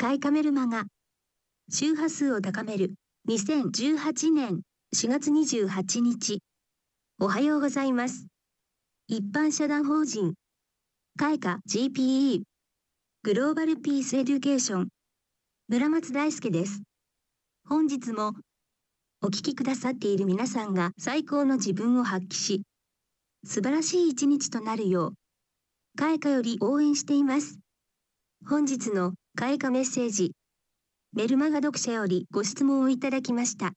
買いカメルマガ周波数を高める2018年4月28日おはようございます一般社団法人開花 GPE グローバルピースエデュケーション村松大輔です本日もお聞きくださっている皆さんが最高の自分を発揮し素晴らしい一日となるよう開花より応援しています本日の開花メッセージ。メルマガ読者よりご質問をいただきました。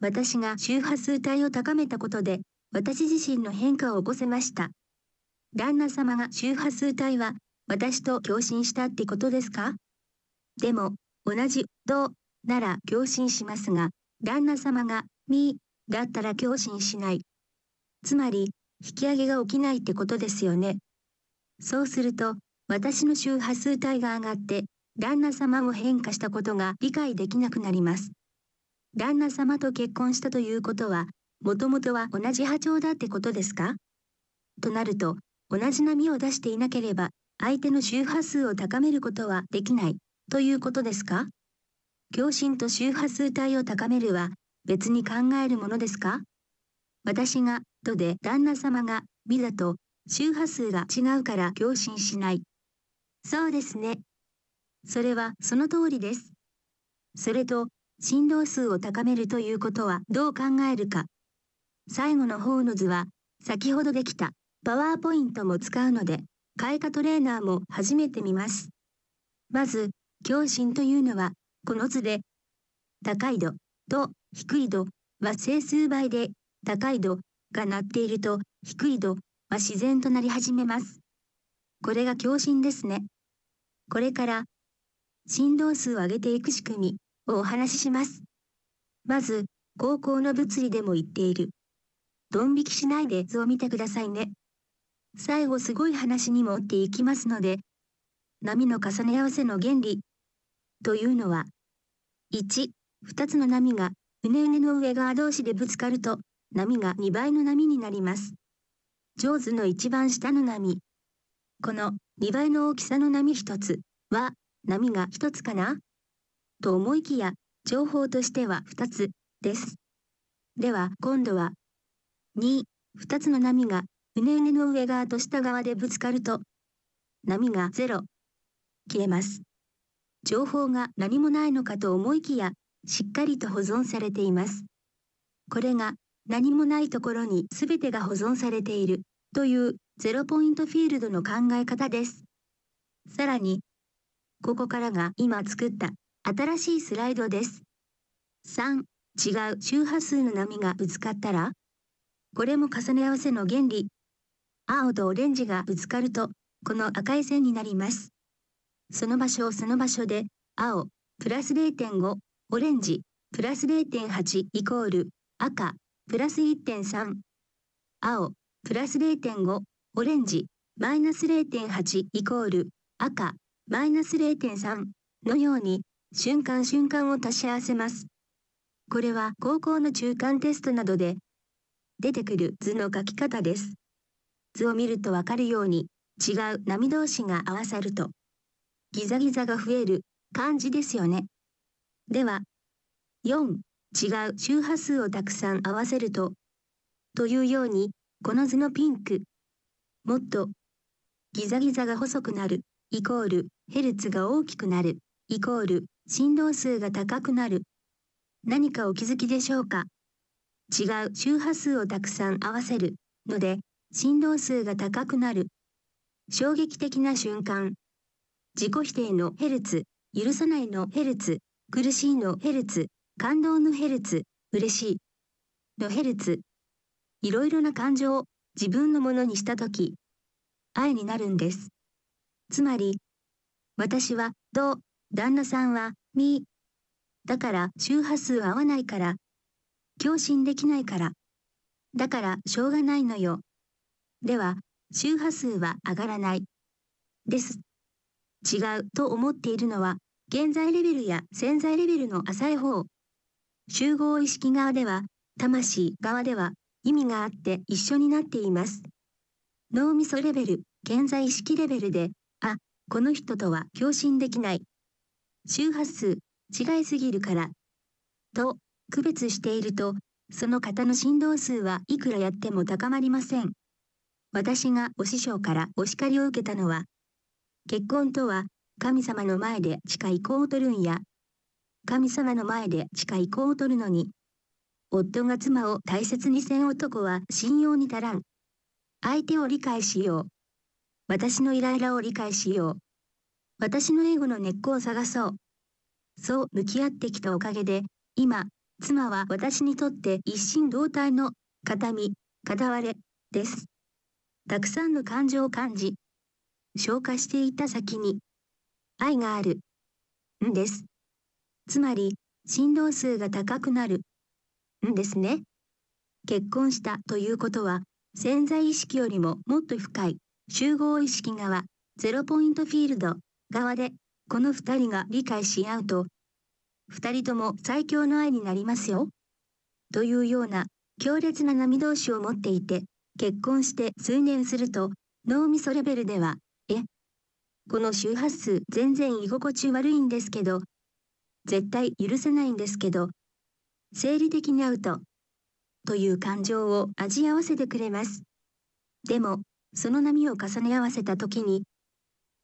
私が周波数帯を高めたことで、私自身の変化を起こせました。旦那様が周波数帯は、私と共振したってことですかでも、同じ、どう、なら共振しますが、旦那様が、み、だったら共振しない。つまり、引き上げが起きないってことですよね。そうすると、私の周波数帯が上がって、旦那様も変化したことが理解できなくなります。旦那様と結婚したということは、もともとは同じ波長だってことですかとなると、同じ波を出していなければ、相手の周波数を高めることはできない、ということですか共振と周波数帯を高めるは、別に考えるものですか私が、とで旦那様が、美だと、周波数が違うから共振しない、そうですね。それはその通りです。それと、振動数を高めるということはどう考えるか。最後の方の図は、先ほどできたパワーポイントも使うので、開花トレーナーも初めて見ます。まず、共振というのは、この図で、高い度と低い度は整数倍で、高い度が鳴っていると低い度は自然となり始めます。これが共振ですね。これから振動数を上げていく仕組みをお話しします。まず、高校の物理でも言っている。ドン引きしないで図を見てくださいね。最後すごい話に持っていきますので、波の重ね合わせの原理というのは、1、2つの波がうねうねの上側同士でぶつかると、波が2倍の波になります。上手の一番下の波。この2倍の大きさの波1つは波が1つかなと思いきや情報としては2つです。では今度は2、2つの波がうねうねの上側と下側でぶつかると波が0消えます。情報が何もないのかと思いきやしっかりと保存されています。これが何もないところに全てが保存されているというゼロポイントフィールドの考え方です。さらに、ここからが今作った新しいスライドです。3、違う周波数の波がぶつかったら、これも重ね合わせの原理。青とオレンジがぶつかると、この赤い線になります。その場所をその場所で、青、プラス0.5、オレンジ、プラス0.8イコール、赤、プラス1.3、青、プラス0.5、オレンジ、マイナス0.8イコール赤、マイナス0.3のように瞬間瞬間を足し合わせます。これは高校の中間テストなどで出てくる図の書き方です。図を見るとわかるように違う波同士が合わさるとギザギザが増える感じですよね。では、4、違う周波数をたくさん合わせるとというようにこの図のピンク。もっと、ギザギザが細くなる、イコール、ヘルツが大きくなる、イコール、振動数が高くなる。何かお気づきでしょうか違う周波数をたくさん合わせるので、振動数が高くなる。衝撃的な瞬間。自己否定のヘルツ、許さないのヘルツ、苦しいのヘルツ、感動のヘルツ、嬉しいのヘルツ、いろいろな感情を自分のものにした時愛になるんですつまり私はど旦那さんはみだから周波数合わないから共振できないからだからしょうがないのよでは周波数は上がらないです違うと思っているのは現在レベルや潜在レベルの浅い方集合意識側では魂側では意味があって一緒になっています。脳みそレベル、健在意識レベルで、あ、この人とは共振できない。周波数、違いすぎるから。と、区別していると、その方の振動数はいくらやっても高まりません。私がお師匠からお叱りを受けたのは、結婚とは、神様の前で誓い子を取るんや、神様の前で誓い子を取るのに、夫が妻を大切にせん男は信用に足らん。相手を理解しよう。私のイライラを理解しよう。私のエゴの根っこを探そう。そう向き合ってきたおかげで、今、妻は私にとって一心同体の、形見、片割れ、です。たくさんの感情を感じ、消化していった先に、愛がある、んです。つまり、振動数が高くなる。んですね。結婚したということは潜在意識よりももっと深い集合意識側ゼロポイントフィールド側でこの2人が理解し合うと2人とも最強の愛になりますよというような強烈な波同士を持っていて結婚して数年すると脳みそレベルではえこの周波数全然居心地悪いんですけど絶対許せないんですけど生理的にアウトという感情を味合わせてくれます。でも、その波を重ね合わせた時に、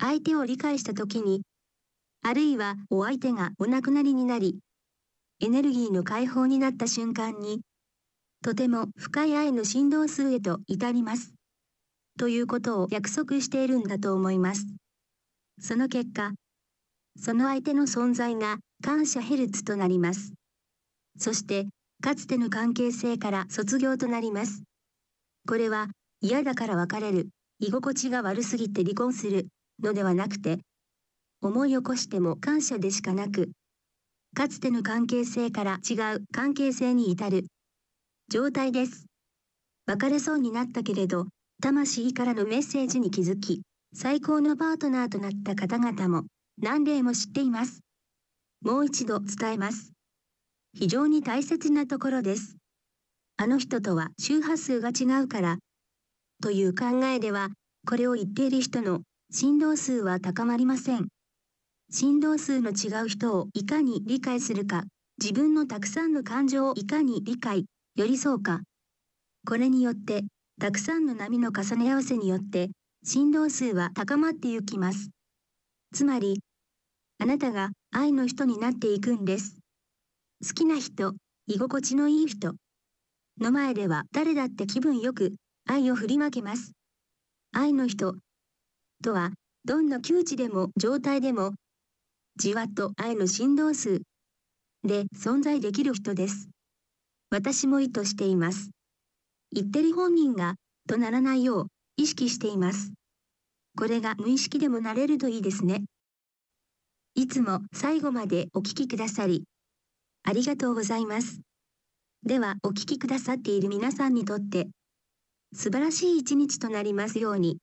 相手を理解した時に、あるいはお相手がお亡くなりになり、エネルギーの解放になった瞬間に、とても深い愛の振動数へと至ります。ということを約束しているんだと思います。その結果、その相手の存在が感謝ヘルツとなります。そしてかつての関係性から卒業となります。これは嫌だから別れる、居心地が悪すぎて離婚するのではなくて、思い起こしても感謝でしかなく、かつての関係性から違う関係性に至る状態です。別れそうになったけれど、魂からのメッセージに気づき、最高のパートナーとなった方々も何例も知っています。もう一度伝えます。非常に大切なところです。あの人とは周波数が違うから、という考えでは、これを言っている人の振動数は高まりません。振動数の違う人をいかに理解するか、自分のたくさんの感情をいかに理解、寄り添うか。これによって、たくさんの波の重ね合わせによって、振動数は高まってゆきます。つまり、あなたが愛の人になっていくんです。好きな人、居心地のいい人の前では誰だって気分よく愛を振りまけます。愛の人とは、どんな窮地でも状態でも、じわっと愛の振動数で存在できる人です。私も意図しています。言ってる本人が、とならないよう意識しています。これが無意識でもなれるといいですね。いつも最後までお聴きくださり、ありがとうございます。では、お聴きくださっている皆さんにとって、素晴らしい一日となりますように。